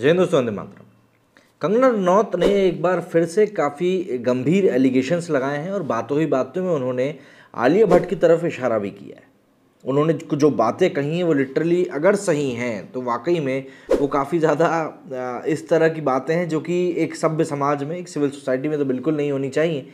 जयेंद्र वंदे मातरम कंगना रनौत ने एक बार फिर से काफ़ी गंभीर एलिगेशंस लगाए हैं और बातों ही बातों में उन्होंने आलिया भट्ट की तरफ इशारा भी किया है उन्होंने जो बातें कही हैं वो लिटरली अगर सही हैं तो वाकई में वो काफ़ी ज़्यादा इस तरह की बातें हैं जो कि एक सभ्य समाज में एक सिविल सोसाइटी में तो बिल्कुल नहीं होनी चाहिए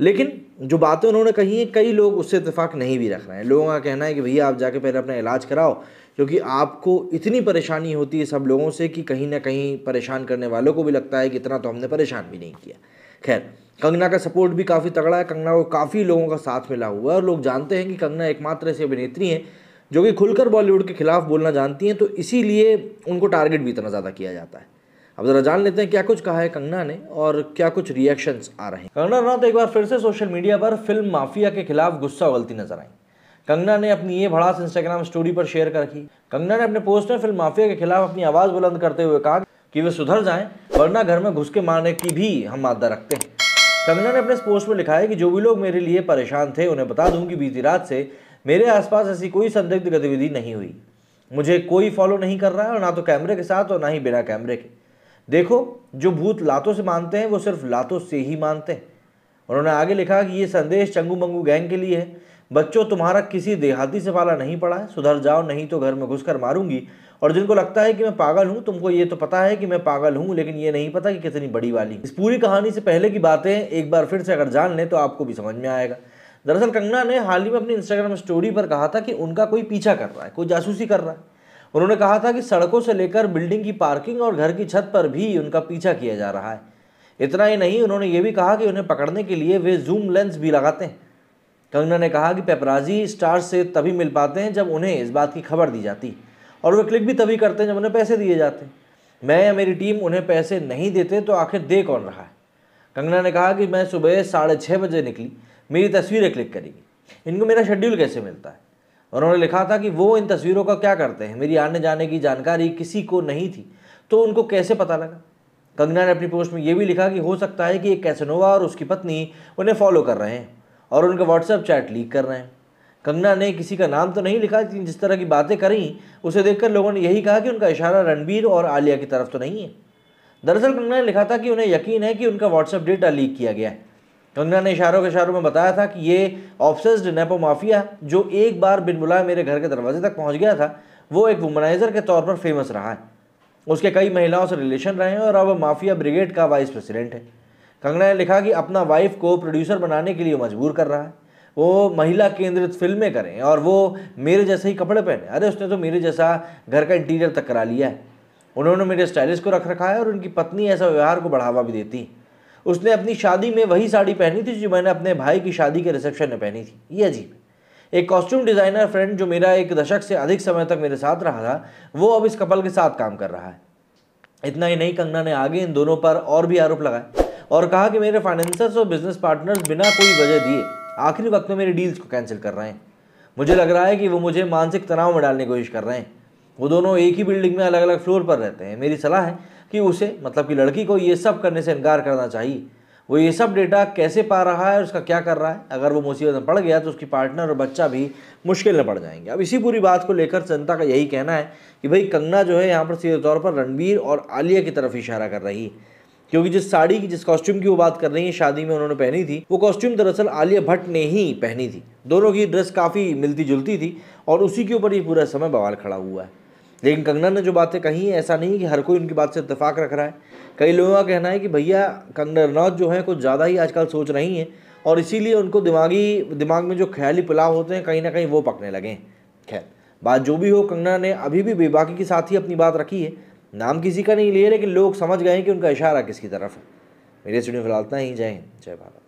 लेकिन जो बातें उन्होंने कही हैं कई लोग उससे इतफाक़ नहीं भी रख रहे हैं लोगों का कहना है कि भैया आप जाके पहले अपना इलाज कराओ क्योंकि आपको इतनी परेशानी होती है सब लोगों से कि कहीं ना कहीं परेशान करने वालों को भी लगता है कि इतना तो हमने परेशान भी नहीं किया खैर कंगना का सपोर्ट भी काफ़ी तगड़ा है कंगना को काफ़ी लोगों का साथ मिला हुआ है और लोग जानते हैं कि कंगना एकमात्र ऐसी अभिनेत्री हैं जो कि खुलकर बॉलीवुड के खिलाफ बोलना जानती हैं तो इसीलिए उनको टारगेट भी इतना ज़्यादा किया जाता है अब ज़रा जान लेते हैं क्या कुछ कहा है कंगना ने और क्या कुछ रिएक्शंस आ रहे हैं कंगना रनौत तो एक बार फिर से सोशल मीडिया पर फिल्म माफिया के खिलाफ गुस्सा उगलती नजर आई कंगना ने अपनी ये भड़ास इंस्टाग्राम स्टोरी पर शेयर कर रखी कंगना ने अपने पोस्ट में फिल्म माफिया के खिलाफ अपनी आवाज़ बुलंद करते हुए कहा कि वे सुधर जाएं वरना घर में घुस के मारने की भी हम मादा रखते हैं कंगना ने अपने पोस्ट में लिखा है कि जो भी लोग मेरे लिए परेशान थे उन्हें बता दूं कि बीती रात से मेरे आसपास ऐसी कोई संदिग्ध गतिविधि नहीं हुई मुझे कोई फॉलो नहीं कर रहा है और ना तो कैमरे के साथ और ना ही बिना कैमरे के देखो जो भूत लातों से मानते हैं वो सिर्फ लातों से ही मानते हैं उन्होंने आगे लिखा कि ये संदेश चंगू मंगू गैंग के लिए है बच्चों तुम्हारा किसी देहाती से पाला नहीं पड़ा है सुधर जाओ नहीं तो घर में घुसकर मारूंगी और जिनको लगता है कि मैं पागल हूँ तुमको ये तो पता है कि मैं पागल हूँ लेकिन ये नहीं पता कि कितनी बड़ी वाली इस पूरी कहानी से पहले की बातें एक बार फिर से अगर जान लें तो आपको भी समझ में आएगा दरअसल कंगना ने हाल ही में अपनी इंस्टाग्राम स्टोरी पर कहा था कि उनका कोई पीछा कर रहा है कोई जासूसी कर रहा है उन्होंने कहा था कि सड़कों से लेकर बिल्डिंग की पार्किंग और घर की छत पर भी उनका पीछा किया जा रहा है इतना ही नहीं उन्होंने ये भी कहा कि उन्हें पकड़ने के लिए वे जूम लेंस भी लगाते हैं कंगना ने कहा कि पेपराजी स्टार्स से तभी मिल पाते हैं जब उन्हें इस बात की खबर दी जाती और वे क्लिक भी तभी करते हैं जब उन्हें पैसे दिए जाते हैं मैं या मेरी टीम उन्हें पैसे नहीं देते तो आखिर दे कौन रहा है कंगना ने कहा कि मैं सुबह साढ़े छः बजे निकली मेरी तस्वीरें क्लिक करेगी इनको मेरा शेड्यूल कैसे मिलता है उन्होंने लिखा था कि वो इन तस्वीरों का क्या करते हैं मेरी आने जाने की जानकारी किसी को नहीं थी तो उनको कैसे पता लगा कंगना ने अपनी पोस्ट में यह भी लिखा कि हो सकता है कि एक कैसनोवा और उसकी पत्नी उन्हें फॉलो कर रहे हैं और उनका व्हाट्सएप चैट लीक कर रहे हैं कंगना ने किसी का नाम तो नहीं लिखा लेकिन जिस तरह की बातें करी उसे देखकर लोगों ने यही कहा कि उनका इशारा रणबीर और आलिया की तरफ तो नहीं है दरअसल कंगना ने लिखा था कि उन्हें यकीन है कि उनका व्हाट्सएप डेटा लीक किया गया है उन्होंने इशारों के इशारों में बताया था कि ये ऑफसेस्ड नेपो माफिया जो एक बार बिन बुलाए मेरे घर के दरवाजे तक पहुंच गया था वो एक वुमनाइज़र के तौर पर फेमस रहा है उसके कई महिलाओं से रिलेशन रहे हैं और अब माफिया ब्रिगेड का वाइस प्रेसिडेंट है कंगना ने लिखा कि अपना वाइफ को प्रोड्यूसर बनाने के लिए मजबूर कर रहा है वो महिला केंद्रित फिल्में करें और वो मेरे जैसे ही कपड़े पहने अरे उसने तो मेरे जैसा घर का इंटीरियर तक करा लिया है उन्होंने मेरे स्टाइलिश को रख रखा है और उनकी पत्नी ऐसा व्यवहार को बढ़ावा भी देती है उसने अपनी शादी में वही साड़ी पहनी थी जो मैंने अपने भाई की शादी के रिसेप्शन में पहनी थी ये अजीब एक कॉस्ट्यूम डिज़ाइनर फ्रेंड जो मेरा एक दशक से अधिक समय तक मेरे साथ रहा था वो अब इस कपल के साथ काम कर रहा है इतना ही नहीं कंगना ने आगे इन दोनों पर और भी आरोप लगाए और कहा कि मेरे फाइनेंसर्स और बिजनेस पार्टनर्स बिना कोई वजह दिए आखिरी वक्त में मेरी डील्स को कैंसिल कर रहे हैं मुझे लग रहा है कि वो मुझे मानसिक तनाव में डालने की कोशिश कर रहे हैं वो दोनों एक ही बिल्डिंग में अलग अलग फ्लोर पर रहते हैं मेरी सलाह है कि उसे मतलब कि लड़की को ये सब करने से इनकार करना चाहिए वो ये सब डेटा कैसे पा रहा है और उसका क्या कर रहा है अगर वो मुसीबत में पड़ गया तो उसकी पार्टनर और बच्चा भी मुश्किल में पड़ जाएंगे अब इसी पूरी बात को लेकर जनता का यही कहना है कि भाई कंगना जो है यहाँ पर सीधे तौर पर रणबीर और आलिया की तरफ इशारा कर रही है क्योंकि जिस साड़ी की जिस कॉस्ट्यूम की वो बात कर रही है शादी में उन्होंने पहनी थी वो कॉस्ट्यूम दरअसल आलिया भट्ट ने ही पहनी थी दोनों की ड्रेस काफ़ी मिलती जुलती थी और उसी के ऊपर ये पूरा समय बवाल खड़ा हुआ है लेकिन कंगना ने जो बातें कही हैं ऐसा नहीं कि हर कोई उनकी बात से इतफाक़ रख रहा है कई लोगों का कहना है कि भैया कंगना रनौत जो हैं कुछ ज़्यादा ही आजकल सोच रही हैं और इसीलिए उनको दिमागी दिमाग में जो ख्याली पुलाव होते हैं कहीं ना कहीं वो पकने लगे खैर बात जो भी हो कंगना ने अभी भी बेबाकी के साथ ही अपनी बात रखी है नाम किसी का नहीं लिए लेकिन लोग समझ गए कि उनका इशारा किसकी तरफ है मेरे स्टूडियो फिलहाल इतना ही जय हिंद जय भारत